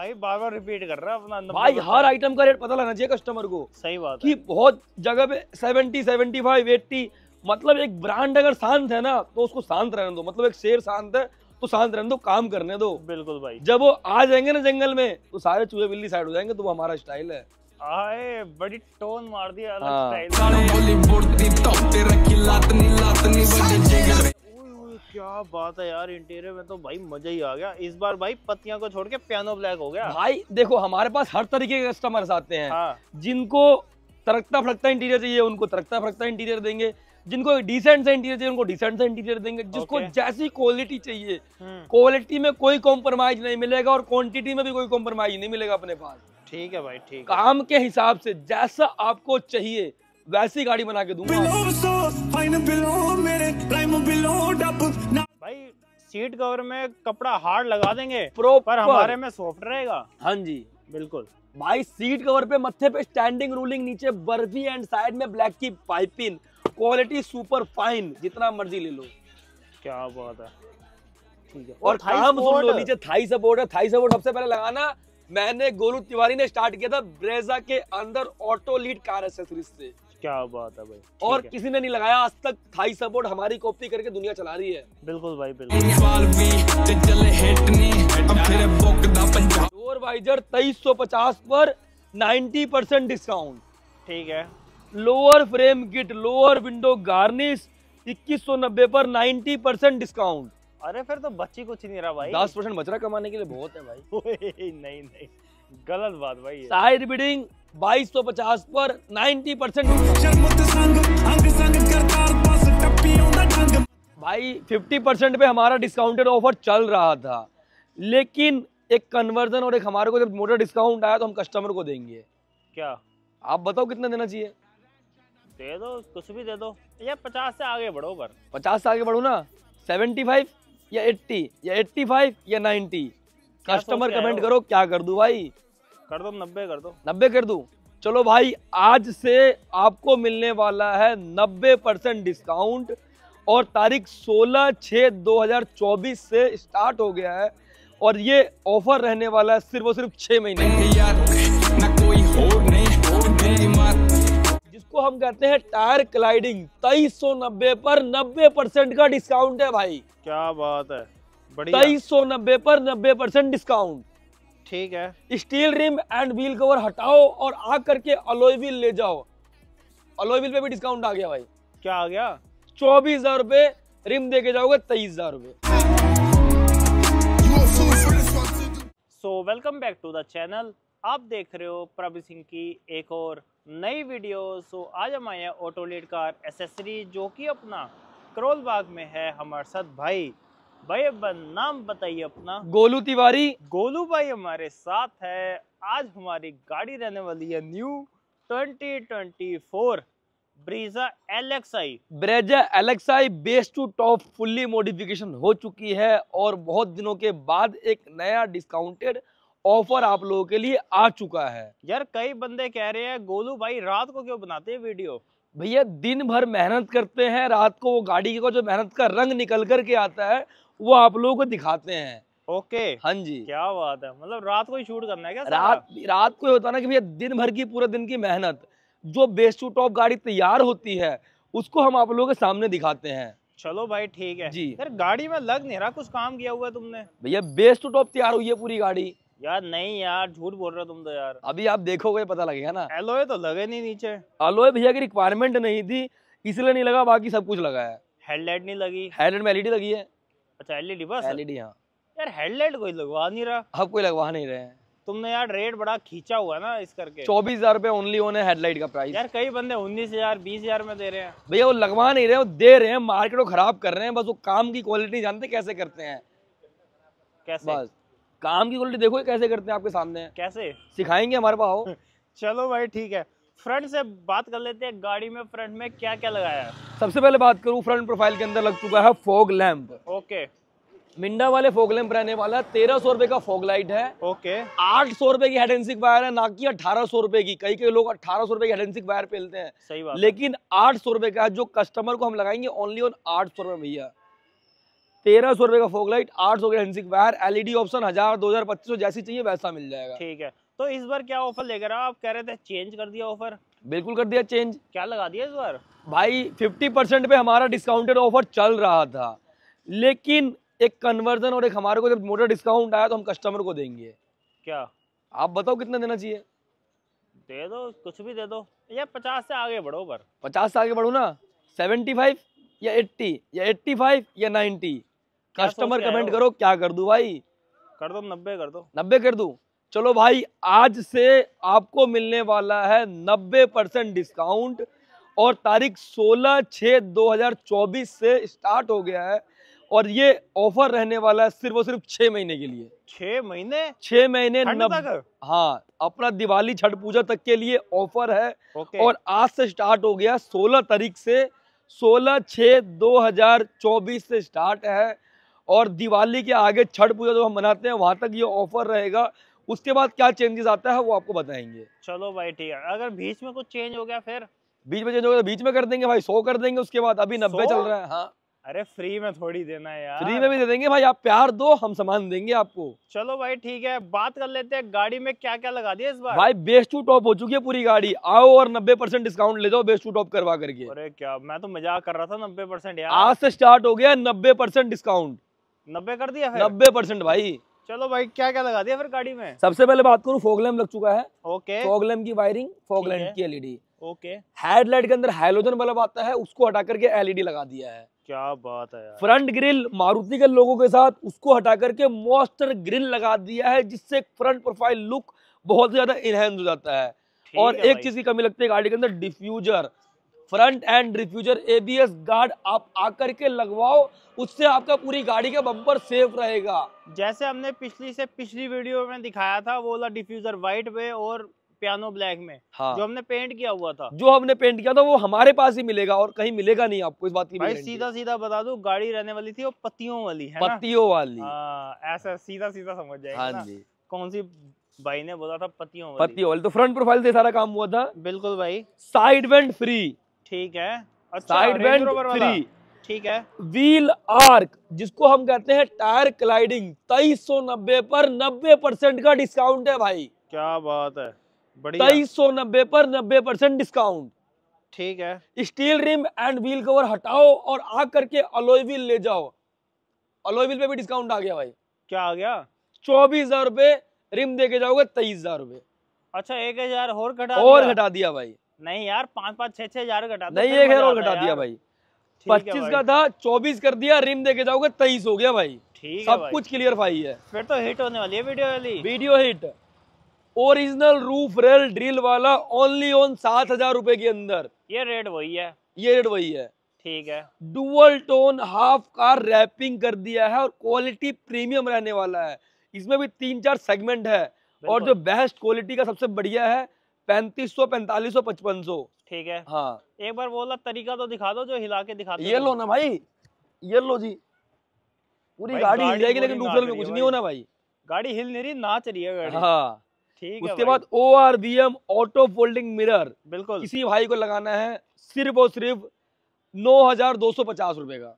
भाई बार बार रिपीट कर रहा है अपना भाई हर आइटम का रेट पता लगना चाहिए कस्टमर को सही बात कि बहुत जगह पे सेवेंटी सेवेंटी फाइव एट्टी मतलब एक ब्रांड अगर शांत है ना तो उसको शांत रहने दो मतलब एक शेर शांत है तो शांत रहने दो काम करने दो बिल्कुल भाई जब वो आ जाएंगे ना जंगल में तो सारे चूहे बिल्ली साइड हो जाएंगे तो वो हमारा स्टाइल है आए बड़ी टोन मार दिया अलग हाँ। स्टाइल क्या बात है यार इंटीरियर में तो भाई मजा ही आ गया इस बार भाई पत्तियां को छोड़ के पियानो ब्लैक हो गया भाई देखो हमारे पास हर तरीके के कस्टमर्स आते हैं हाँ। जिनको तरकता फरकता इंटीरियर चाहिए उनको तरकता फरकता इंटीरियर देंगे जिनको डिसेंट सा इंटीरियर चाहिए उनको डिसेंट सा इंटीरियर देंगे जिसको okay. जैसी क्वालिटी चाहिए क्वालिटी हम्म। में कोई कॉम्प्रोमाइज नहीं मिलेगा और क्वांटिटी में भी कोई कॉम्प्रोमाइज नहीं मिलेगा अपने पास ठीक है भाई ठीक काम के हिसाब से जैसा आपको चाहिए वैसी गाड़ी बना के दूंगा भाई सीट कवर में कपड़ा हार्ड लगा देंगे प्रो पर हमारे में सॉफ्ट रहेगा हाँ जी बिल्कुल भाई सीट कवर पे मत्थे पे स्टैंडिंग रूलिंग नीचे बर्फी एंड साइड में ब्लैक की पाइपिंग क्वालिटी सुपर फाइन जितना मर्जी ले लो क्या बात है ठीक है और काम सुन लो नीचे थाई सपोर्ट है थाई सपोर्ट सबसे पहले लगाना मैंने गोलू तिवारी ने स्टार्ट किया था ब्रेजा के अंदर ऑटो लीड कार एसेसरीज से क्या बात है भाई और किसी ने नहीं लगाया आज तक थाई सपोर्ट हमारी कॉपी करके दुनिया चला रही है बिल्कुल भाई बिल्कुल जोर वाइजर तेईस सौ पचास पर नाइन्टी परसेंट डिस्काउंट ठीक है lower frame kit lower window garnish इक्कीस सौ नब्बे पर नाइन्टी परसेंट डिस्काउंट अरे फिर तो बच्ची कुछ नहीं रहा भाई दस परसेंट बच रहा कमाने के लिए बहुत है भाई नहीं नहीं गलत बात भाई शायर बिडिंग 2250 पर 90 परसेंट भाई 50 परसेंट पे हमारा डिस्काउंटेड ऑफर चल रहा था लेकिन एक कन्वर्जन और एक हमारे को जब मोटर डिस्काउंट आया तो हम कस्टमर को देंगे क्या आप बताओ कितना देना चाहिए दे दो कुछ भी दे दो या पचास से आगे बढ़ो पर पचास से आगे बढ़ो ना सेवेंटी फाइव या एट्टी या एट्टी फाइव या नाइन्टी कस्टमर कमेंट करो क्या कर दू भाई कर दो नब्बे कर दो नब्बे कर दू चलो भाई आज से आपको मिलने वाला है नब्बे परसेंट डिस्काउंट और तारीख 16 छः 2024 से स्टार्ट हो गया है और ये ऑफर रहने वाला है सिर्फ और सिर्फ छः महीने जिसको हम कहते हैं टायर क्लाइडिंग तेईस पर 90 परसेंट का डिस्काउंट है भाई क्या बात है तेईस सौ नब्बे पर नब्बे परसेंट डिस्काउंट ठीक है steel rim and wheel cover हटाओ और आ करके अलोई व्हील ले जाओ अलोई व्हील पे भी डिस्काउंट आ गया भाई क्या आ गया चौबीस हजार रूपए रिम दे के जाओगे तेईस हजार रूपए so welcome back to the channel आप देख रहे हो प्रभु सिंह की एक और नई वीडियो सो आज हम आए ऑटो लीड कार एसेसरी जो कि अपना करोल बाग में है हमारे साथ भाई भाई नाम बताइए अपना गोलू तिवारी गोलू भाई हमारे साथ है आज हमारी गाड़ी रहने वाली है new 2024 Brezza LXi Brezza LXi base to top fully modification हो चुकी है और बहुत दिनों के बाद एक नया डिस्काउंटेड ऑफर आप लोगों के लिए आ चुका है यार कई बंदे कह रहे हैं गोलू भाई रात को क्यों बनाते हैं वीडियो भैया दिन भर मेहनत करते हैं रात को वो गाड़ी का जो मेहनत का रंग निकल कर के आता है वो आप लोगों को दिखाते हैं ओके हाँ जी क्या बात है मतलब रात को ही शूट करना है क्या रात रात को होता ना कि भैया दिन भर की पूरे दिन की मेहनत जो बेस्ट टू टॉप गाड़ी तैयार होती है उसको हम आप लोगों के सामने दिखाते हैं चलो भाई ठीक है जी सर गाड़ी में लग नहीं रहा कुछ काम किया हुआ है तुमने भैया बेस्ट टू टॉप तैयार हुई है पूरी गाड़ी यार नहीं यार झूठ बोल रहे हो तुम तो यार अभी आप देखोगे पता लगेगा ना एलोए तो लगे नहीं नीचे एलोए भैया की रिक्वायरमेंट नहीं थी इसलिए नहीं लगा बाकी सब कुछ लगा है हेडलाइट नहीं लगी हेडलाइट में एलईडी e लगी है अच्छा एलईडी e बस एलईडी e हाँ यार हेडलाइट कोई लगवा नहीं रहा अब कोई लगवा नहीं रहे तुमने यार रेट बड़ा खींचा हुआ ना इस करके चौबीस हजार रूपए ओनली होने हेडलाइट का प्राइस यार कई बंदे उन्नीस हजार बीस हजार में दे रहे हैं भैया वो लगवा नहीं रहे वो दे रहे हैं मार्केट को खराब कर रहे हैं बस वो काम की क्वालिटी जानते कैसे करते हैं कैसे बस काम की क्वालिटी देखो कैसे करते हैं आपके सामने कैसे सिखाएंगे हमारे पास चलो भाई ठीक है फ्रंट से बात कर लेते हैं गाड़ी में फ्रंट में क्या क्या लगाया है सबसे पहले बात करूँ फ्रंट प्रोफाइल के अंदर लग चुका है फोग लैम्प ओके मिंडा वाले फोग लैम्प रहने वाला है तेरह सौ रुपए का फोग लाइट है ओके आठ सौ रुपए की हेडेंसिक वायर है ना कि अठारह सौ रुपए की कई कई लोग अठारह सौ रुपए की हेडेंसिक वायर पेलते हैं सही बात लेकिन आठ सौ रुपए का जो कस्टमर को हम लगाएंगे ओनली ऑन आठ सौ रुपए भैया तेरह सौ रुपए का फोग लाइट आठ सौ का हेडेंसिक वायर एलईडी ऑप्शन हजार दो हजार पच्चीस सौ जैसी चाहिए वैसा मिल जाएगा ठीक है तो इस बार क्या ऑफर लेकर आप कह रहे थे चेंज कर दिया ऑफर बिल्कुल कर दिया चेंज क्या लगा दिया इस बार भाई 50 परसेंट पे हमारा डिस्काउंटेड ऑफर चल रहा था लेकिन एक कन्वर्जन और एक हमारे को जब मोटर डिस्काउंट आया तो हम कस्टमर को देंगे क्या आप बताओ कितना देना चाहिए दे दो कुछ भी दे दो या पचास से आगे बढ़ो पर पचास से आगे बढ़ो ना सेवेंटी फाइव या एट्टी या एट्टी फाइव या नाइन्टी कस्टमर कमेंट करो क्या कर दू भाई कर दो नब्बे कर दो नब्बे कर दू चलो भाई आज से आपको मिलने वाला है 90 परसेंट डिस्काउंट और तारीख 16 छः 2024 से स्टार्ट हो गया है और ये ऑफर रहने वाला है सिर्फ और सिर्फ छः महीने के लिए छः महीने छः महीने नब... हाँ अपना दिवाली छठ पूजा तक के लिए ऑफर है और आज से स्टार्ट हो गया 16 तारीख से 16 छः 2024 से स्टार्ट है और दिवाली के आगे छठ पूजा जो हम मनाते हैं वहाँ तक ये ऑफर रहेगा उसके बाद क्या चेंजेस आता है वो आपको बताएंगे चलो भाई ठीक है अगर बीच में कुछ चेंज हो गया फिर बीच में चेंज हो गया तो बीच में कर देंगे भाई सो कर देंगे उसके बाद अभी नब्बे चल रहा है हाँ अरे फ्री में थोड़ी देना है यार फ्री में भी दे देंगे भाई आप प्यार दो हम सामान देंगे आपको चलो भाई ठीक है बात कर लेते हैं गाड़ी में क्या क्या लगा दिया इस बार भाई बेस्ट टू टॉप हो चुकी है पूरी गाड़ी आओ और 90 परसेंट डिस्काउंट ले जाओ बेस्ट टू टॉप करवा करके अरे क्या मैं तो मजाक कर रहा था नब्बे यार आज से स्टार्ट हो गया नब्बे परसेंट डिस्काउंट नब्बे कर दिया नब्बे परसेंट भाई चलो भाई क्या क्या लगा दिया फिर गाड़ी में सबसे पहले बात करूँ फोगलेम लग चुका है ओके फोगलेम की वायरिंग फोगलैम की एलईडी ओके हेडलाइट के अंदर हाइलोजन बल्ब आता है उसको हटा करके एलईडी लगा दिया है क्या बात है फ्रंट ग्रिल मारुति के लोगों के साथ उसको हटा करके मोस्टर ग्रिल लगा दिया है जिससे फ्रंट प्रोफाइल लुक बहुत ज्यादा इनहेंस हो जाता है और एक चीज की कमी लगती है गाड़ी के अंदर diffuser front end diffuser ABS guard आप आकर के लगवाओ उससे आपका पूरी गाड़ी का बम्पर सेफ रहेगा जैसे हमने पिछली से पिछली वीडियो में दिखाया था वो वाला डिफ्यूजर व्हाइट में और पियानो ब्लैक में हाँ। जो हमने पेंट किया हुआ था जो हमने पेंट किया था वो हमारे पास ही मिलेगा और कहीं मिलेगा नहीं आपको इस बात की भाई सीधा सीधा बता दो गाड़ी रहने वाली थी वो पतियों वाली है पत्तियों वाली हाँ, ऐसा सीधा सीधा समझ जाए हाँ जी कौन सी भाई ने बोला था पतियों वाली पतियों वाली तो फ्रंट प्रोफाइल से सारा काम हुआ था बिल्कुल भाई साइड वेंट फ्री ठीक है अच्छा, साइड बेंड थ्री ठीक है व्हील आर्क जिसको हम कहते हैं टायर क्लाइडिंग तेईस पर नब्बे परसेंट का डिस्काउंट है भाई क्या बात है तेईस सौ नब्बे पर नब्बे परसेंट डिस्काउंट ठीक है steel rim and wheel cover हटाओ और आ करके अलोई व्हील ले जाओ अलोई व्हील पे भी डिस्काउंट आ गया भाई क्या आ गया चौबीस हजार रूपए रिम दे जाओगे तेईस हजार रूपए अच्छा एक हजार और घटा और घटा दिया भाई नहीं यार पाँच पाँच छह छह हजार घटा नहीं एक हजार घटा दिया भाई पच्चीस का था चौबीस कर दिया रिम देके जाओगे तेईस हो गया भाई ठीक सब कुछ क्लियर फाई है फिर तो हिट होने वाली है वीडियो वाली video hit original roof rail drill वाला ओनली ऑन सात हजार रूपए के अंदर ये रेट वही है ये रेट वही है ठीक है dual tone half car wrapping कर दिया है और क्वालिटी प्रीमियम रहने वाला है इसमें भी तीन चार सेगमेंट है और जो बेस्ट क्वालिटी का सबसे बढ़िया है पैंतीस सौ पैंतालीस सौ पचपन सौ ठीक है हाँ एक बार बोला तरीका तो दिखा दो जो हिला के दिखा दो ये लो ना भाई ये लो जी पूरी गाड़ी हिल जाएगी लेकिन न्यूट्रल में कुछ नहीं होना भाई गाड़ी हिल नहीं रही नाच रही है गाड़ी हाँ ठीक उसके बाद O R V M auto folding mirror बिल्कुल किसी भाई को लगाना है सिर्फ और सिर्फ नौ हजार दो सौ पचास रूपए का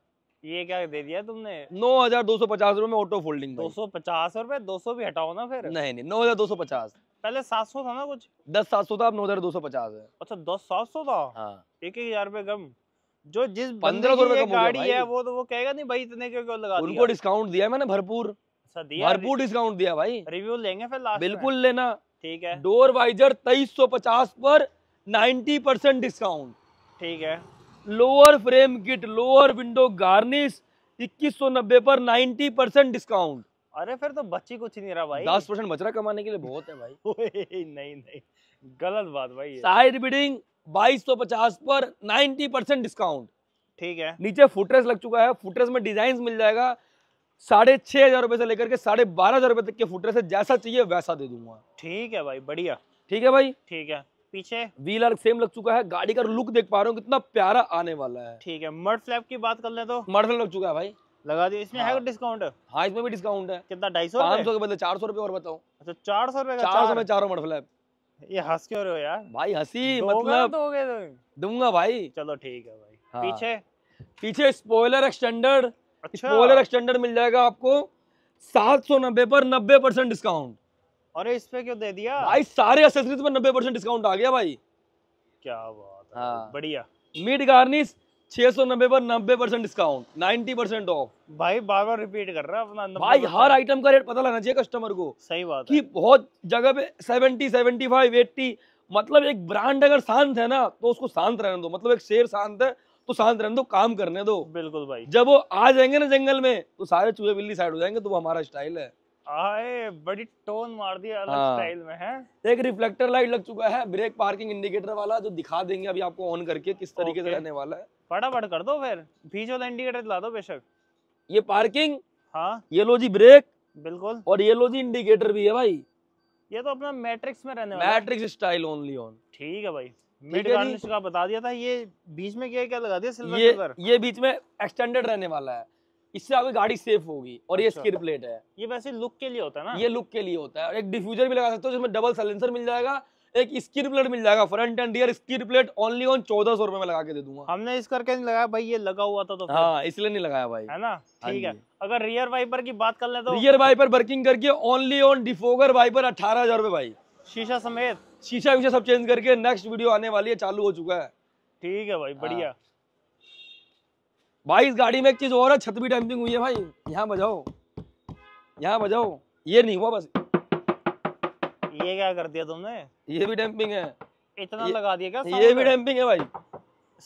ये क्या दे दिया तुमने नौ हजार दो सौ पचास रूपए में ऑटो फोल्डिंग दो सौ पचास रूपए दो सौ भी हटाओ ना फिर नहीं नहीं नौ हजार दो सौ पचास पहले सात सौ था ना कुछ दस सात सौ था अब नौ हजार दो सौ पचास है अच्छा दस सात सौ था हाँ। एक एक हजार रुपए कम जो जिस पंद्रह सौ रुपए गाड़ी है वो तो वो कहेगा नहीं भाई इतने क्यों क्यों लगा उनको डिस्काउंट दिया मैंने भरपूर अच्छा, दिया भरपूर डिस्काउंट दिया भाई रिव्यू लेंगे फिर लास्ट बिल्कुल लेना ठीक है डोर वाइजर तेईस सौ पचास पर नाइन्टी परसेंट डिस्काउंट ठीक है lower frame kit lower window garnish इक्कीस सौ नब्बे पर नाइन्टी परसेंट डिस्काउंट अरे फिर तो बच्ची कुछ नहीं रहा भाई दस परसेंट बच रहा कमाने के लिए बहुत है भाई नहीं नहीं गलत बात भाई साइड बिडिंग बाईस सौ पचास पर नाइनटी परसेंट डिस्काउंट ठीक है नीचे फुटरेस लग चुका है फुटरेस में डिजाइन मिल जाएगा साढ़े छह हजार रुपए से लेकर के साढ़े बारह हजार रुपए तक के फुटरेस है जैसा चाहिए वैसा दे दूंगा ठीक है भाई बढ़िया ठीक है भाई ठीक है पीछे व्हील आर्क सेम लग चुका है गाड़ी का लुक देख पा रहा हूँ कितना प्यारा आने वाला है ठीक है मर्ड फ्लैप की बात कर ले तो मर्ड फ्लैप लग चुका है भाई लगा दिया इसमें हाँ। है डिस्काउंट हाँ इसमें भी डिस्काउंट है कितना ढाई सौ पाँच सौ के बदले चार सौ रुपये और बताओ अच्छा चार सौ रुपये चार सौ में चारों फ्लैप ये हंस क्यों रहे हो यार भाई हंसी मतलब दोगे दूंगा भाई चलो ठीक है भाई हाँ। पीछे पीछे स्पॉइलर एक्सटेंडर अच्छा। स्पॉइलर एक्सटेंडर मिल जाएगा आपको सात सौ नब्बे पर नब्बे परसेंट डिस्काउंट अरे इस पे क्यों दे दिया भाई सारे एसेसरीज पर नब्बे परसेंट डिस्काउंट आ गया भाई क्या बात हाँ बढ़िया मिड गार्निश सौ नब्बे पर नब्बे percent discount ninety percent off भाई कर रहा है कस्टमर को सही बात बहुत जगह पे सेवेंटी सेवेंटी फाइव मतलब एक ब्रांड अगर शांत है ना तो उसको शांत रहने दो मतलब एक शेर शांत है तो शांत रहने दो काम करने दो बिल्कुल भाई जब वो आ जाएंगे ना जंगल में तो सारे चूहे बिल्ली साइड हो जाएंगे तो वो हमारा स्टाइल है आए बड़ी टोन मार दी अलग हाँ। स्टाइल में है एक रिफ्लेक्टर लाइट लग चुका है ब्रेक पार्किंग इंडिकेटर वाला जो दिखा देंगे अभी आपको ऑन करके किस तरीके से रहने वाला है फटाफट कर दो फिर बीच वाला इंडिकेटर दिला दो बेशक ये पार्किंग हाँ ये लो जी ब्रेक बिल्कुल और ये लो जी इंडिकेटर भी है भाई ये तो अपना मैट्रिक्स में रहने वाला मैट्रिक्स स्टाइल ओनली ऑन ठीक है भाई का बता दिया था ये बीच में क्या क्या लगा दिया सिल्वर ये बीच में एक्सटेंडेड रहने वाला है इससे आपकी गाड़ी सेफ होगी और ये स्किर अच्छा। प्लेट है ये वैसे लुक के लिए होता है ना ये लुक के लिए होता है एक डिफ्यूजर भी लगा सकते हो जिसमें डबल सलेंसर मिल जाएगा एक स्किर प्लेट मिल जाएगा front end rear skid plate only on चौदह सौ रुपए में लगा के दे दूंगा हमने इस करके नहीं लगाया भाई ये लगा हुआ था तो हाँ इसलिए नहीं लगाया भाई है ना हाँ ठीक है अगर रियर वाइपर की बात कर ले तो रियर वाइपर वर्किंग करके ओनली ऑन डिफोगर वाइपर अठारह हजार रुपए भाई शीशा समेत शीशा विशा सब चेंज करके नेक्स्ट वीडियो आने वाली है चालू हो चुका है ठीक है भाई बढ़िया हाँ। भाई इस गाड़ी में एक चीज और है छत भी डैम्पिंग हुई है भाई यहाँ बजाओ यहाँ बजाओ ये नहीं हुआ बस ये क्या कर दिया तुमने ये भी डैम्पिंग है इतना लगा दिया क्या ये भी डैम्पिंग है भाई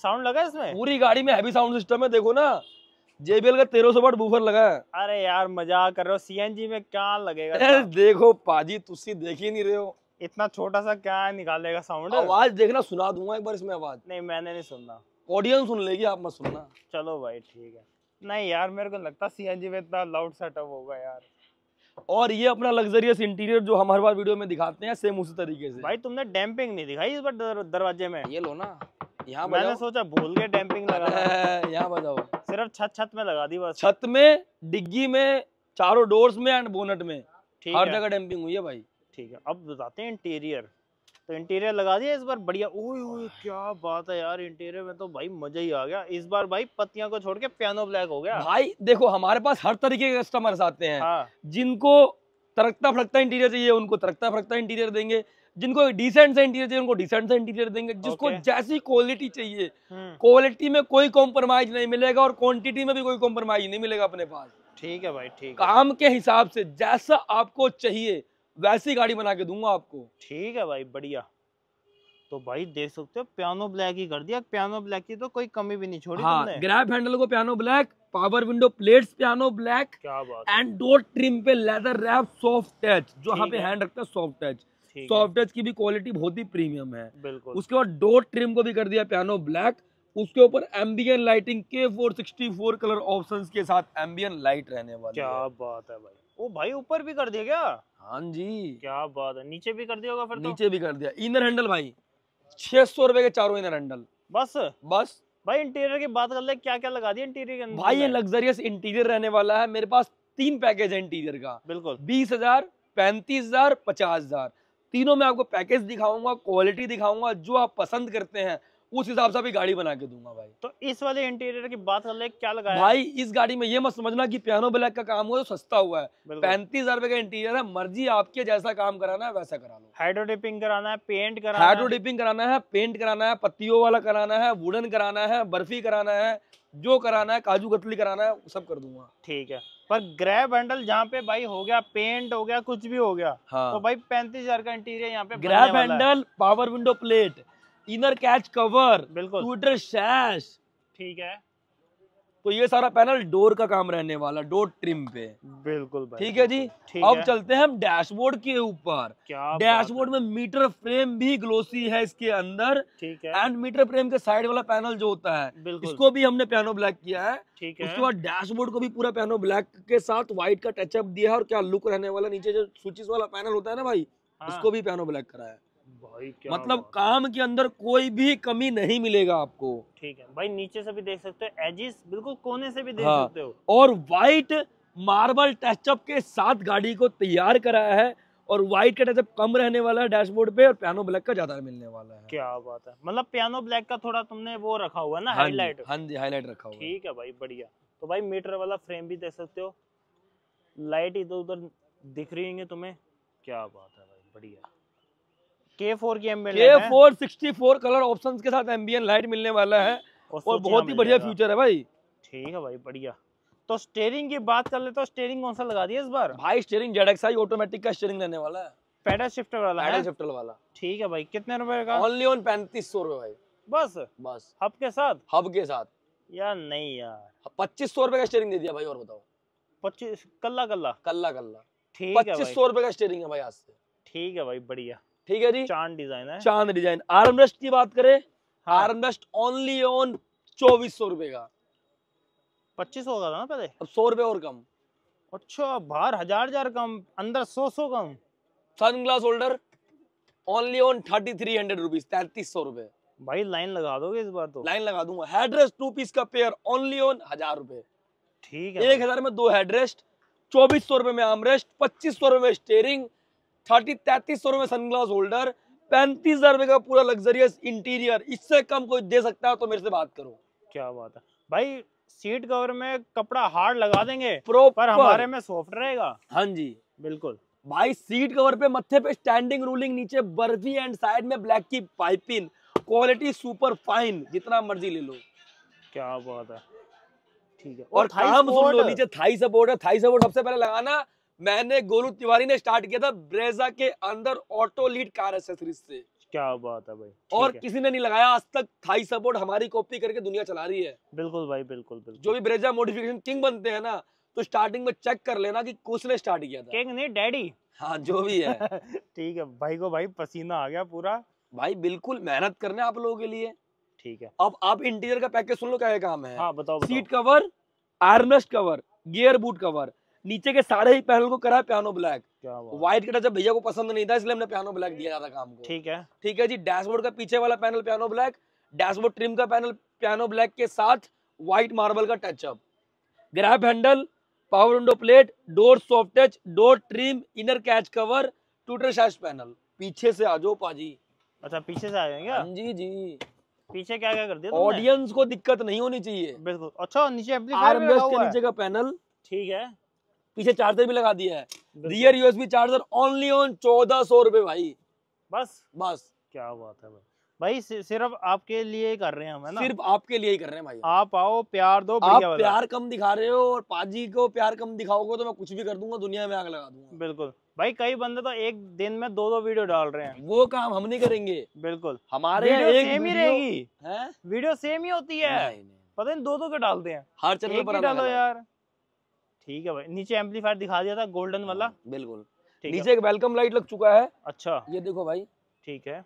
साउंड लगा इसमें पूरी गाड़ी में हैवी साउंड सिस्टम है देखो ना जेबीएल का तेरह सौ वाट बूफर लगा है अरे यार मजाक कर रहे हो सीएनजी में क्या लगेगा देखो पाजी तुसी देख ही नहीं रहे हो इतना छोटा सा क्या निकालेगा साउंड आवाज देखना सुना दूंगा एक बार इसमें आवाज नहीं मैंने नहीं सुनना ऑडियंस सुन लेगी आप मत सुनना चलो भाई ठीक है नहीं यार मेरे को लगता सी सीएनजी में इतना लाउड सेटअप होगा यार और ये अपना लग्जरियस इंटीरियर जो हम हर बार वीडियो में दिखाते हैं सेम उसी तरीके से भाई तुमने डैम्पिंग नहीं दिखाई इस बार दरवाजे में ये लो ना यहाँ मैंने सोचा भूल गया डैम्पिंग लगा यहाँ बजाओ सिर्फ छत छत में लगा दी बस छत में डिग्गी में चारों डोर्स में एंड बोनट में हर जगह डैम्पिंग हुई है भाई ठीक है अब बताते हैं इंटीरियर तो इंटीरियर लगा दिया इस बार बढ़िया ओए ओए क्या बात है यार इंटीरियर में तो भाई मजा ही आ गया इस बार भाई पत्तियां को छोड़ के पियानो ब्लैक हो गया भाई देखो हमारे पास हर तरीके के कस्टमर्स आते हैं हाँ। जिनको तरकता फड़कता इंटीरियर चाहिए उनको तरकता फड़कता इंटीरियर देंगे जिनको डिसेंट सा इंटीरियर चाहिए उनको डिसेंट सा इंटीरियर देंगे जिसको okay. जैसी क्वालिटी चाहिए क्वालिटी हम्म। में कोई कॉम्प्रोमाइज नहीं मिलेगा और क्वांटिटी में भी कोई कॉम्प्रोमाइज नहीं मिलेगा अपने पास ठीक है भाई ठीक काम के हिसाब से जैसा आपको चाहिए वैसी गाड़ी बना के दूंगा आपको ठीक है भाई बढ़िया तो भाई देख सकते हो पियानो ब्लैक ही कर दिया पियानो ब्लैक की तो कोई कमी भी नहीं छोड़ी हाँ, तुमने ग्रैब हैंडल को piano black power window plates piano black क्या बात एंड डोर ट्रिम पे लेदर रैप सॉफ्ट टच जो यहाँ पे हैंड रखता है सॉफ्ट टच सॉफ्ट टच की भी क्वालिटी बहुत ही प्रीमियम है बिल्कुल उसके बाद डोर ट्रिम को भी कर दिया पियानो ब्लैक उसके ऊपर एम्बियन लाइटिंग के four sixty four colour option के साथ एम्बियन लाइट रहने वाली क्या बात है भाई ओ भाई ऊपर भी कर दिया क्या हाँ जी क्या बात है नीचे भी कर दिया होगा फिर तो? नीचे तो? भी कर दिया इनर हैंडल भाई छह सौ रुपए के चारों इनर हैंडल बस बस भाई इंटीरियर की बात कर ले क्या क्या लगा दिया इंटीरियर के अंदर भाई ये लग्जरियस इंटीरियर रहने वाला है मेरे पास तीन पैकेज है इंटीरियर का बिल्कुल बीस हजार पैंतीस हजार पचास हजार तीनों में आपको पैकेज दिखाऊंगा क्वालिटी दिखाऊंगा जो आप पसंद करते हैं उस हिसाब से भी गाड़ी बना के दूंगा भाई तो इस वाले इंटीरियर की बात कर ले क्या लगा भाई इस गाड़ी में ये मत समझना कि पियानो ब्लैक का काम हुआ तो सस्ता हुआ है पैंतीस हजार रुपए का इंटीरियर है मर्जी आपके जैसा काम कराना है वैसा करा लो हाइड्रोडिपिंग कराना है पेंट कराना हाइड्रोडिपिंग कराना है पेंट कराना है पत्तियों वाला कराना है वुडन कराना है बर्फी कराना है जो कराना है काजू कतली कराना है सब कर दूंगा ठीक है पर ग्रह बंडल जहाँ पे भाई हो गया पेंट हो गया कुछ भी हो गया हाँ। तो भाई पैंतीस हजार का इंटीरियर यहाँ पे grab handle power window plate inner catch cover बिल्कुल शैश ठीक है तो ये सारा पैनल डोर का काम रहने वाला डोर ट्रिम पे बिल्कुल ठीक है जी अब चलते हैं हम डैशबोर्ड के ऊपर डैशबोर्ड में मीटर फ्रेम भी ग्लोसी है इसके अंदर ठीक है एंड मीटर फ्रेम के साइड वाला पैनल जो होता है इसको भी हमने पियानो ब्लैक किया है ठीक है उसके बाद डैशबोर्ड को भी पूरा पियानो ब्लैक के साथ व्हाइट का टचअप दिया है और क्या लुक रहने वाला नीचे जो स्विचिस वाला पैनल होता है ना भाई हाँ। उसको भी पियानो ब्लैक करा है भाई क्या मतलब काम के अंदर कोई भी कमी नहीं मिलेगा आपको ठीक है भाई नीचे से भी देख सकते हो एजिस बिल्कुल कोने से भी देख हाँ, सकते हो और व्हाइट मार्बल टचअप के साथ गाड़ी को तैयार कराया है और व्हाइट का टचअप कम रहने वाला है डैशबोर्ड पे और पियानो ब्लैक का ज्यादा मिलने वाला है क्या बात है मतलब पियानो ब्लैक का थोड़ा तुमने वो रखा हुआ ना हाईलाइट हाँ जी हाईलाइट रखा हुआ ठीक है भाई बढ़िया तो भाई मीटर वाला फ्रेम भी देख सकते हो लाइट इधर उधर दिख रही है तुम्हें क्या बात है भाई बढ़िया के फोर की एम्बियन के four sixty four colour option के साथ एम्बियन लाइट मिलने वाला है और, बहुत ही बढ़िया फ्यूचर है भाई ठीक है भाई बढ़िया तो स्टेयरिंग की बात कर ले तो स्टेयरिंग कौन सा लगा दिया इस बार भाई स्टेयरिंग जेड एक्स ऑटोमेटिक का स्टेयरिंग रहने वाला है पैडल शिफ्टर वाला पैडल शिफ्टर वाला ठीक है भाई कितने रुपए का ओनली ऑन पैंतीस सौ रुपए भाई बस बस हब के साथ हब के साथ यार नहीं यार पच्चीस सौ रुपए का स्टेयरिंग दे दिया भाई और बताओ पच्चीस कल्ला कल्ला कल्ला कल्ला ठीक है पच्चीस सौ रुपए का स्टेयरिंग है भाई आज से ठीक है भाई बढ़िया ठीक है जी चांद डिजाइन है चांद डिजाइन आर्म रेस्ट की बात करें हाँ। आर्म रेस्ट ओनली ऑन चौबीस सौ रुपए का पच्चीस होगा ना पहले अब सौ रुपए और कम अच्छा बाहर हजार हजार कम अंदर सौ सौ कम sun glass holder only on thirty three hundred rupees तैतीस सौ रुपए भाई लाइन लगा दोगे इस बार तो लाइन लगा दूंगा हेडरेस्ट टू पीस का पेयर ओनली ऑन हजार रुपए ठीक है एक हजार में दो हेडरेस्ट चौबीस सौ रुपए में आमरेस्ट पच्चीस सौ रुपए में स्टेयरिंग थर्टी तैतीस सौ रुपये सनग्लास होल्डर पैंतीस हजार रुपये का पूरा लग्जरियस इंटीरियर इससे कम कोई दे सकता है तो मेरे से बात करो क्या बात है भाई सीट कवर में कपड़ा हार्ड लगा देंगे पर हमारे में सॉफ्ट रहेगा हाँ जी बिल्कुल भाई सीट कवर पे मत्थे पे स्टैंडिंग रूलिंग नीचे बर्फी एंड साइड में ब्लैक की पाइपिंग क्वालिटी सुपर फाइन जितना मर्जी ले लो क्या बात है ठीक है और, और काम सुन नीचे थाई सपोर्ट है थाई सपोर्ट सबसे पहले लगाना मैंने गोलू तिवारी ने स्टार्ट किया था ब्रेजा के अंदर ऑटो लीड कार एसेसरीज से क्या बात है भाई और है। किसी ने नहीं लगाया आज तक थाई सपोर्ट हमारी कॉपी करके दुनिया चला रही है बिल्कुल भाई बिल्कुल बिल्कुल जो भी ब्रेजा मोडिफिकेशन किंग बनते हैं ना तो स्टार्टिंग में चेक कर लेना कि कुछ ने स्टार्ट किया था किंग नहीं डैडी हाँ जो भी है ठीक है भाई को भाई पसीना आ गया पूरा भाई बिल्कुल मेहनत करने आप लोगों के लिए ठीक है अब आप इंटीरियर का पैकेज सुन लो क्या काम है हाँ, बताओ, बताओ। Seat cover armrest cover gear boot cover नीचे के सारे ही पैनल को करा है पियानो ब्लैक व्हाइट कलर जब भैया को पसंद नहीं था इसलिए हमने पियानो ब्लैक दिया ज्यादा काम को ठीक है ठीक है जी डैशबोर्ड का पीछे वाला panel piano black dashboard trim का पैनल पियानो ब्लैक के साथ व्हाइट मार्बल का touch up grab handle power window plate door soft touch door trim inner catch cover टूटर शैश पैनल पीछे से आ जाओ पाजी अच्छा पीछे से आ जाएंगे हाँ जी जी पीछे क्या क्या कर दिया ऑडियंस को दिक्कत नहीं होनी चाहिए बिल्कुल अच्छा नीचे के नीचे का पैनल ठीक है पीछे चार्जर भी लगा दिया है rear USB charger only on चौदह सौ रुपए भाई बस बस क्या बात है भाई भाई सिर्फ आपके लिए ही कर रहे हैं हम है ना सिर्फ आपके लिए ही कर रहे हैं भाई आप आओ प्यार दो आप प्यार कम दिखा रहे हो और पाजी को प्यार कम दिखाओगे तो मैं कुछ भी कर दूंगा दुनिया में आग लगा दूंगा बिल्कुल भाई कई बंदे तो एक दिन में दो दो वीडियो डाल रहे हैं वो काम हम नहीं करेंगे बिल्कुल हमारे सेम ही रहेगी वीडियो सेम ही होती है पता नहीं दो दो के डालते हैं हर चैनल पर डालो यार ठीक है भाई नीचे एम्पलीफायर दिखा दिया था गोल्डन वाला हाँ, बिल्कुल नीचे एक वेलकम लाइट लग चुका है अच्छा ये देखो भाई ठीक है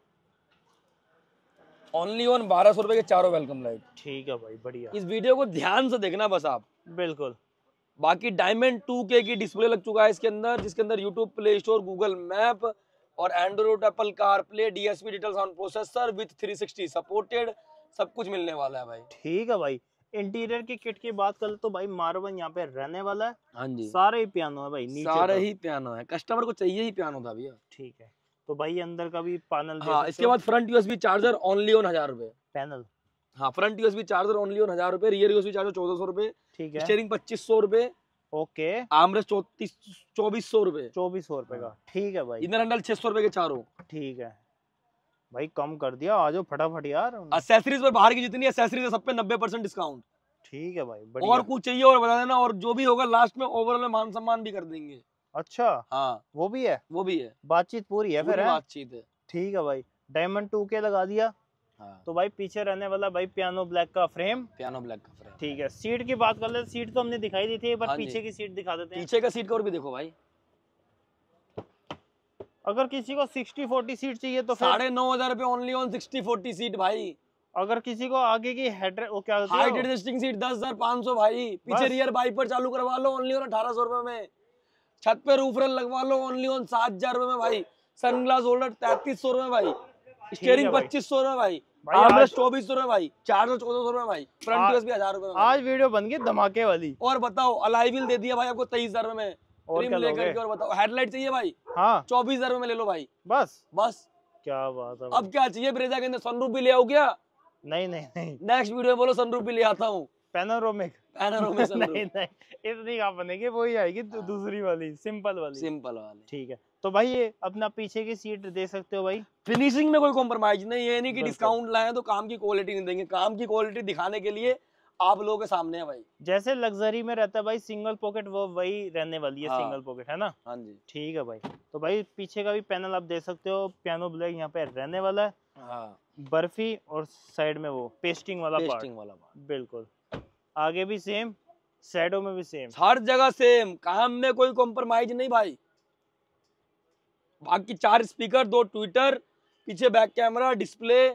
ओनली ऑन बारह सौ रुपए के चारों वेलकम लाइट ठीक है भाई बढ़िया इस वीडियो को ध्यान से देखना बस आप बिल्कुल बाकी डायमंड टू के की डिस्प्ले लग चुका है इसके अंदर जिसके अंदर YouTube Play Store Google map और Android Apple CarPlay DSP digital sound processor with 360 supported सब कुछ मिलने वाला है भाई ठीक है भाई इंटीरियर की किट की बात करें तो भाई मारवन यहाँ पे रहने वाला है हाँ जी सारे ही पियानो है भाई नीचे सारे तो। ही पियानो है कस्टमर को चाहिए ही पियानो था भैया ठीक है तो भाई अंदर का भी पैनल हाँ, इसके बाद front USB charger only on हजार रूपए पैनल हाँ front USB charger only on हजार रूपए रियर यूएसबी चार्जर चौदह सौ रूपए ठीक है स्टेयरिंग पच्चीस सौ रूपए ओके आमरे चौतीस चौबीस सौ रूपए चौबीस सौ रूपए का ठीक है भाई इधर हंडल छह सौ रूपए के चारों ठीक है भाई कम कर दिया आज फटाफट यार एसेसरीज पर बाहर की जितनी एसेसरीज है सब पे नब्बे परसेंट डिस्काउंट ठीक है भाई और कुछ चाहिए और बता देना और जो भी होगा लास्ट में ओवरऑल मान सम्मान भी कर देंगे अच्छा हाँ वो भी है वो भी है बातचीत पूरी है फिर बातचीत है ठीक है भाई डायमंड टू के लगा दिया हाँ। तो भाई पीछे रहने वाला भाई पियानो ब्लैक का फ्रेम पियानो ब्लैक का फ्रेम ठीक है सीट की बात कर ले सीट तो हमने दिखाई दी थी बट हाँ पीछे की सीट दिखा देते हैं पीछे का सीट का और भी देखो भाई अगर किसी को सिक्सटी फोर्टी सीट चाहिए तो साढ़े नौ हजार रुपए only on sixty forty seat भाई अगर किसी को आगे की हेड वो क्या हाइट एडजस्टिंग सीट दस हजार पांच सौ भाई पीछे रियर बाइक पर चालू करवा लो ओनली ऑन अठारह सौ रुपए में छत पे रूफ रेल लगवा लो ओनली ऑन सात हजार रुपए में भाई सन ग्लास होल्डर तैतीस सौ रुपए भाई स्टेयरिंग पच्चीस सौ रुपए भाई चौबीस सौ रुपए भाई चार सौ चौदह सौ रुपए भाई फ्रंट भी हजार रुपए आज वीडियो बन गई धमाके वाली और बताओ अलाई बिल दे दिया भाई आपको तेईस हजार रुपए में और क्या और बताओ हेडलाइट चाहिए भाई हाँ चौबीस हजार में ले लो भाई बस बस क्या बात है अब क्या चाहिए ब्रेजा के अंदर सनरूफ भी ले आओ क्या नहीं नहीं नहीं नेक्स्ट वीडियो में बोलो सनरूफ भी ले आता हूँ पैनोरोमिक पैनोरोमिक नहीं नहीं इतनी बनेगी वही आएगी दूसरी वाली सिंपल वाली सिंपल वाली ठीक है तो भाई ये अपना पीछे की सीट दे सकते हो भाई फिनिशिंग में कोई कॉम्प्रोमाइज नहीं है नहीं कि डिस्काउंट लाए तो काम की क्वालिटी नहीं देंगे काम की क्वालिटी दिखाने के लिए आप लोगों के सामने है भाई जैसे लग्जरी में रहता है भाई सिंगल पॉकेट वो वही रहने वाली है हाँ, सिंगल पॉकेट है ना हाँ जी ठीक है भाई तो भाई पीछे का भी पैनल आप देख सकते हो पियानो ब्लैक यहाँ पे रहने वाला है हाँ। बर्फी और साइड में वो पेस्टिंग वाला पेस्टिंग वाला बिल्कुल आगे भी सेम साइडो में भी सेम हर जगह सेम काम में कोई कॉम्प्रोमाइज नहीं भाई बाकी चार स्पीकर दो ट्विटर पीछे back camera display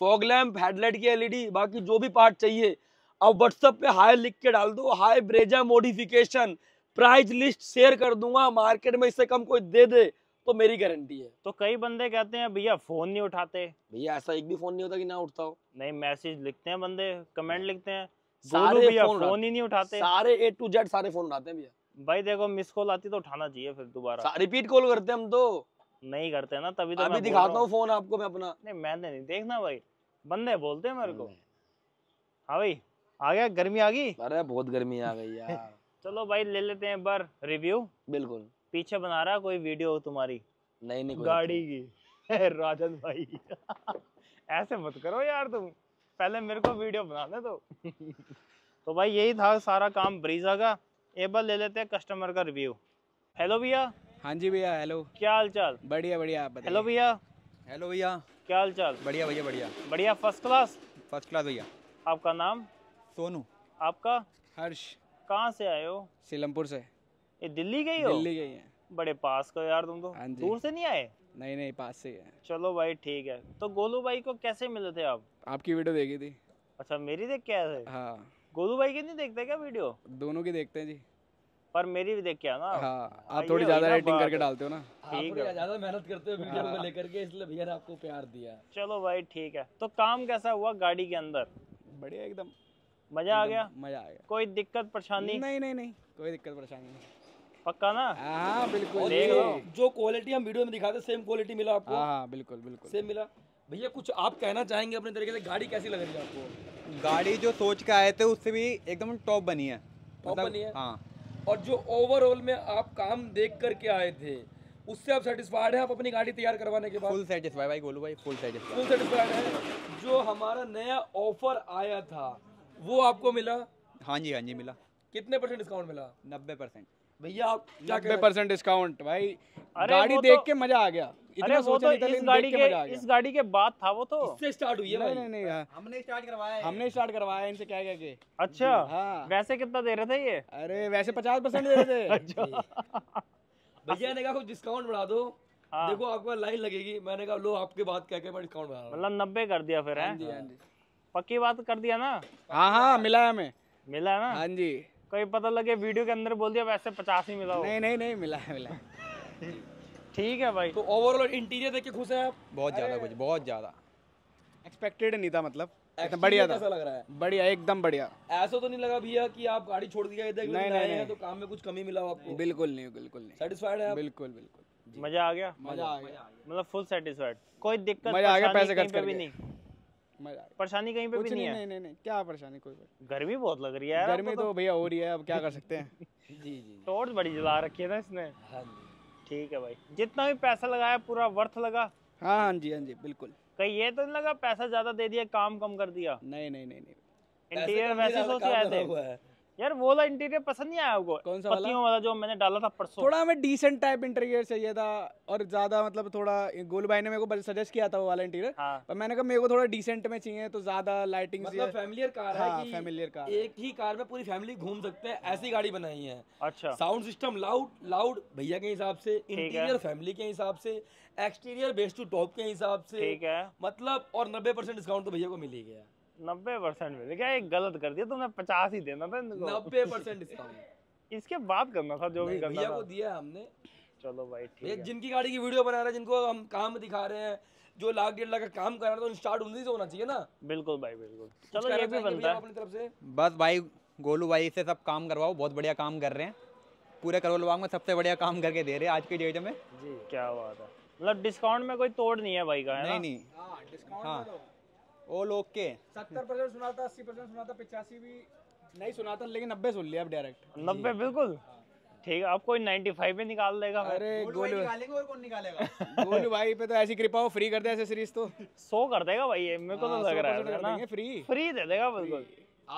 fog lamp headlight की एलईडी बाकी जो भी पार्ट चाहिए अब व्हाट्सअप पे हाई लिख के डाल दो hi Brezza modification price list share कर दूंगा मार्केट में इससे कम कोई दे दे तो मेरी गारंटी है तो कई बंदे कहते हैं भैया फोन नहीं उठाते भैया ऐसा एक भी फोन नहीं होता कि ना उठता हो नहीं मैसेज लिखते हैं बंदे कमेंट हाँ। लिखते हैं सारे फोन, फोन ही नहीं उठाते सारे ए टू जेड सारे फोन उठाते हैं भैया भाई देखो मिस कॉल आती तो उठाना चाहिए फिर दोबारा रिपीट कॉल करते हैं हम तो नहीं करते ना तभी तो अभी दिखाता हूँ फोन आपको मैं अपना नहीं मैंने नहीं देखना भाई बंदे बोलते हैं मेरे को हाँ भाई आ गया गर्मी आ गई अरे बहुत गर्मी आ गई यार चलो भाई ले लेते हैं एक बार रिव्यू बिल्कुल पीछे बना रहा कोई वीडियो तुम्हारी नहीं नहीं गाड़ी की राजन भाई ऐसे मत करो यार तुम पहले मेरे को वीडियो बनाने दो तो भाई यही था सारा काम ब्रीजा का एक बार ले लेते हैं कस्टमर का रिव्यू हेलो भैया हाँ जी भैया हेलो क्या हाल चाल बढ़िया बढ़िया आप हेलो भैया हेलो भैया क्या हाल चाल बढ़िया भैया बढ़िया बढ़िया फर्स्ट क्लास फर्स्ट क्लास भैया आपका नाम सोनू आपका हर्ष कहाँ से आए हो सीलमपुर से ये दिल्ली गई हो दिल्ली गई है बड़े पास का यार तुम तो हाँ दूर से नहीं आए नहीं नहीं पास से है चलो भाई ठीक है तो गोलू भाई को कैसे मिले थे आप आपकी वीडियो देखी थी अच्छा मेरी देख क्या है हाँ गोलू भाई की नहीं देखते क्या वीडियो दोनों की देखते हैं जी पर मेरी भी देख के आना हाँ, आप थोड़ी ज्यादा एडिटिंग करके डालते हो ना हाँ, ठीक है ज्यादा मेहनत करते हो वीडियो को हाँ। लेकर के इसलिए भैया ने आपको प्यार दिया चलो भाई ठीक है तो काम कैसा हुआ गाड़ी के अंदर बढ़िया एकदम मजा आ गया मजा आ गया कोई दिक्कत परेशानी नहीं नहीं नहीं कोई दिक्कत परेशानी नहीं पक्का ना हाँ, हाँ बिल्कुल देख लो जो क्वालिटी हम वीडियो में दिखाते सेम क्वालिटी मिला आपको हाँ, हाँ बिल्कुल बिल्कुल सेम मिला भैया कुछ आप कहना चाहेंगे अपने तरीके से गाड़ी कैसी लग रही है आपको गाड़ी जो सोच के आए थे उससे भी एकदम टॉप बनी है टॉप मतलब, बनी है हाँ और जो ओवरऑल में आप काम देख करके आए थे उससे आप सेटिस्फाइड हैं आप अपनी गाड़ी तैयार करवाने के बाद फुल सेटिस्फाइड भाई गोलू भाई फुल सेटिस्फाइड फुल सेटिस्फाइड है जो हमारा नया ऑफर आया था वो आपको मिला हाँ जी हाँ जी मिला कितने परसेंट डिस्काउंट मिला नब्बे परसेंट भैया आप नब्बे परसेंट डिस्काउंट भाई गाड़ी देख तो- के मजा आ गया इतना सोचा तो इस गाड़ी के, के इस गाड़ी के बाद था वो तो इससे स्टार्ट हुई है नहीं नहीं, नहीं हाँ। हमने स्टार्ट करवाया है हमने स्टार्ट करवाया है इनसे क्या क्या के अच्छा हाँ वैसे कितना दे रहे थे ये अरे वैसे पचास परसेंट दे रहे थे अच्छा। भैया ने कहा कुछ डिस्काउंट बढ़ा दो हाँ। देखो आपको लाइन लगेगी मैंने कहा लो आपके बाद क्या क्या डिस्काउंट बढ़ा मतलब नब्बे कर दिया फिर हाँ है पक्की बात कर दिया ना हाँ हाँ मिला है हमें मिला है ना हाँ जी कोई पता लगे वीडियो के अंदर बोल दिया वैसे पचास ही मिला नहीं नहीं नहीं मिला है मिला ठीक है भाई तो ओवरऑल इंटीरियर देख के खुश है आप बहुत ज्यादा कुछ बहुत ज्यादा एक्सपेक्टेड नहीं था मतलब बढ़िया था लग रहा है बढ़िया एकदम बढ़िया ऐसा तो नहीं लगा भैया कि आप गाड़ी छोड़ दिया इधर नहीं, नहीं, तो काम में कुछ कमी मिला आपको बिल्कुल नहीं बिल्कुल नहीं सेटिस्फाइड है बिल्कुल बिल्कुल मजा आ गया मजा आ गया मतलब फुल सेटिस्फाइड कोई दिक्कत मजा आ गया पैसे खर्च कर भी नहीं परेशानी कहीं पे भी नहीं, नहीं है नहीं नहीं नहीं क्या परेशानी कोई गर्मी बहुत लग रही है गर्मी तो, तो, तो भैया हो रही है अब क्या कर सकते हैं जी जी टॉर्च बड़ी जला रखी है ना इसने हाँ जी ठीक है भाई जितना भी पैसा लगाया पूरा वर्थ लगा हाँ हाँ जी हाँ जी बिल्कुल कहीं ये तो नहीं लगा पैसा ज्यादा दे दिया काम कम कर दिया नहीं नहीं नहीं नहीं इंटीरियर वैसे सोच रहे थे यार वो वाला इंटीरियर पसंद नहीं आया कौन सा वाला वाला जो मैंने डाला था परसों थोड़ा हमें डिसेंट टाइप इंटीरियर चाहिए था और ज्यादा मतलब थोड़ा गोल भाई ने मेरे को सजेस्ट किया था वो वाला इंटीरियर हाँ। पर मैंने कहा मेरे को थोड़ा डिसेंट में चाहिए तो ज्यादा लाइटिंग मतलब फैमिलियर कार हाँ, है फैमिलियर कार एक ही कार में पूरी फैमिली घूम सकते हैं ऐसी गाड़ी बनाई है अच्छा साउंड सिस्टम लाउड लाउड भैया के हिसाब से इंटीरियर फैमिली के हिसाब से एक्सटीरियर बेस्ट टू टॉप के हिसाब से मतलब और नब्बे डिस्काउंट तो भैया को मिल ही गया नब्बे परसेंट मिले क्या एक गलत कर दिया तुमने पचास ही देना था नब्बे परसेंट डिस्काउंट इसके बाद करना था जो भी करना था दिया हमने चलो भाई ठीक है जिनकी गाड़ी की वीडियो बना रहे हैं जिनको हम काम दिखा रहे हैं जो लाख डेढ़ लाख का काम कर रहा है तो स्टार्ट उन्हीं से होना चाहिए ना बिल्कुल भाई बिल्कुल चलो ये भी बनता है अपनी तरफ से बस भाई गोलू भाई से सब काम करवाओ बहुत बढ़िया काम कर रहे हैं पूरे करोल बाग में सबसे बढ़िया काम करके दे रहे हैं आज की डेट में जी क्या बात है मतलब डिस्काउंट में कोई तोड़ नहीं है भाई का है नहीं नहीं डिस्काउंट हाँ ऑल ओके सत्तर परसेंट सुना था अस्सी परसेंट सुना था पिचासी भी नहीं सुना था लेकिन नब्बे सुन लिया अब डायरेक्ट नब्बे बिल्कुल ठीक है आप कोई नाइनटी फाइव में निकाल देगा अरे गोलू निकालेंगे और कौन निकालेगा गोलू भाई पे तो ऐसी कृपा हो फ्री कर दे ऐसे सीरीज तो सो कर देगा भाई मेरे को तो हाँ, लग रहा है ना फ्री फ्री दे देगा बिल्कुल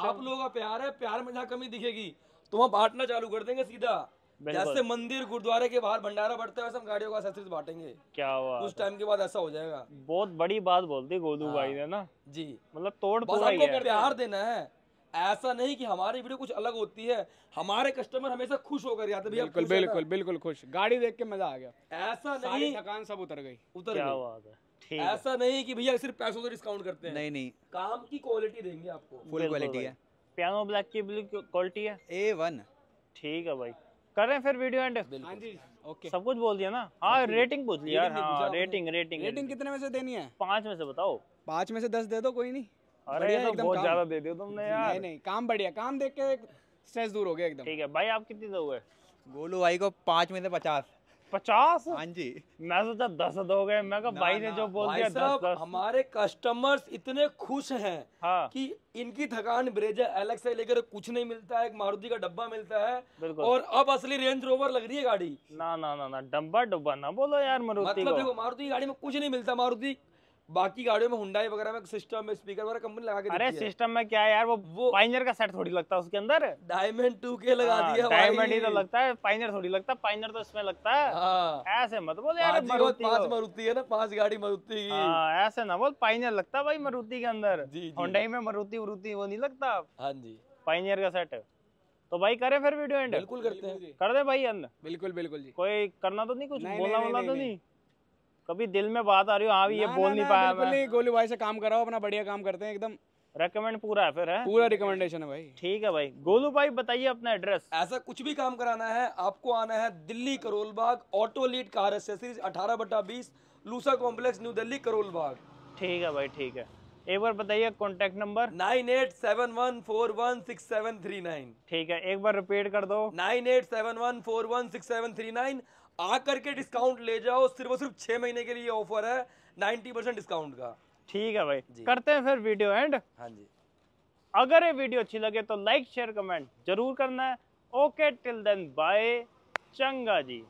आप लोगों का प्यार है प्यार में जहाँ कमी दिखेगी तो वहाँ बांटना चालू कर देंगे सीधा जैसे मंदिर गुरुद्वारे के बाहर भंडारा बढ़ते हैं गाड़ियों का एक्सेसरीज बांटेंगे क्या हुआ उस टाइम के बाद ऐसा हो जाएगा बहुत बड़ी बात बोलते दी गोदू भाई ने हाँ। ना जी मतलब तोड़ बस हमको प्यार देना है ऐसा नहीं कि हमारी वीडियो कुछ अलग होती है हमारे कस्टमर हमेशा खुश होकर जाते भैया बिल्कुल बिल्कुल बिल्कुल खुश गाड़ी देख के मजा आ गया ऐसा नहीं थकान सब उतर गई उतर गई ऐसा नहीं कि भैया सिर्फ पैसों से डिस्काउंट करते हैं नहीं नहीं काम की क्वालिटी देंगे आपको फुल क्वालिटी है पियानो ब्लैक की क्वालिटी है ए वन ठीक है भाई कर रहे हैं फिर वीडियो एंड हाँ जी ओके सब कुछ बोल दिया ना हाँ रेटिंग पूछ लिया यार हाँ रेटिंग रेटिंग रेटिंग कितने में से देनी है पांच में से बताओ पांच में से दस दे दो कोई नहीं अरे तो बहुत ज्यादा दे दो तुमने यार नहीं नहीं काम बढ़िया काम देख के स्ट्रेस दूर हो गया एकदम ठीक है भाई आप कितने दोगे गोलू भाई को पांच में से पचास पचास हाँ जी मैं सोचा दस गए मैं कहा भाई ने जो बोल दिया दस दस हमारे कस्टमर्स इतने खुश हैं हाँ। कि इनकी थकान ब्रेजर अलग से लेकर कुछ नहीं मिलता है एक मारुति का डब्बा मिलता है और अब असली रेंज रोवर लग रही है गाड़ी ना ना ना ना डब्बा डब्बा ना बोलो यार मारुति मतलब देखो मारुति गाड़ी में कुछ नहीं मिलता मारुति बाकी गाड़ियों में हुडाई वगैरह में सिस्टम में स्पीकर वगैरह कंपनी लगा के अरे सिस्टम में क्या है यार वो वो पाइनर का सेट थोड़ी लगता है उसके अंदर डायमंड टू के लगा हाँ, दिया डायमंड ही तो लगता है पाइनर थोड़ी लगता है पाइनर तो इसमें लगता है हाँ। ऐसे मत बोल यार पांच मारुति है ना पांच गाड़ी मारुति की हाँ, ऐसे ना बोल पाइनर लगता है भाई मारुति के अंदर हुडाई में मारुति वरुति वो नहीं लगता हाँ जी पाइनियर का सेट तो भाई करे फिर वीडियो एंड बिल्कुल करते हैं कर दे भाई अंदर बिल्कुल बिल्कुल जी कोई करना तो नहीं कुछ बोला बोला तो नहीं कभी दिल में बात आ रही हो हाँ ये बोल नहीं पाया मैं गोली भाई से काम कराओ अपना बढ़िया काम करते हैं एकदम रेकमेंड पूरा है फिर है पूरा रिकमेंडेशन है भाई ठीक है भाई गोलू भाई बताइए अपना एड्रेस ऐसा कुछ भी काम कराना है आपको आना है Delhi Karol Bagh auto lead car accessories अठारह बटा बीस लूसा कॉम्प्लेक्स न्यू दिल्ली करोल बाग ठीक है भाई ठीक है एक बार बताइए contact number nine eight seven one four one six seven three nine ठीक है एक बार रिपीट कर दो nine eight seven one four one six seven three nine आ करके डिस्काउंट ले जाओ सिर्फ और सिर्फ छह महीने के लिए ऑफर है नाइन्टी परसेंट डिस्काउंट का ठीक है भाई करते हैं फिर वीडियो एंड हाँ जी अगर ये वीडियो अच्छी लगे तो लाइक शेयर कमेंट जरूर करना है ओके टिल देन बाय चंगा जी